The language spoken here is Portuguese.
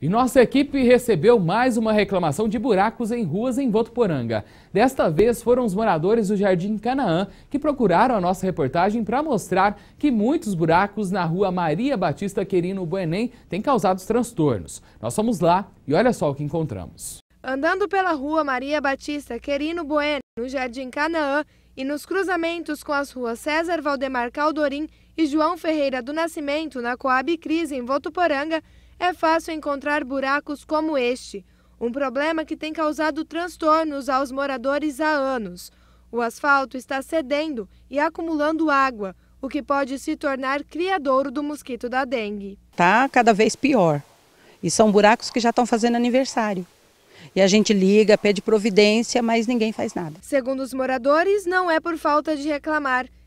E nossa equipe recebeu mais uma reclamação de buracos em ruas em Votuporanga. Desta vez foram os moradores do Jardim Canaã que procuraram a nossa reportagem para mostrar que muitos buracos na rua Maria Batista Querino Buenem têm causado transtornos. Nós fomos lá e olha só o que encontramos. Andando pela rua Maria Batista Querino Bueno, no Jardim Canaã, e nos cruzamentos com as ruas César Valdemar Caldorim e João Ferreira do Nascimento, na Coab Cris, em Votuporanga, é fácil encontrar buracos como este, um problema que tem causado transtornos aos moradores há anos. O asfalto está cedendo e acumulando água, o que pode se tornar criadouro do mosquito da dengue. Está cada vez pior. E são buracos que já estão fazendo aniversário e a gente liga, pede providência, mas ninguém faz nada. Segundo os moradores, não é por falta de reclamar,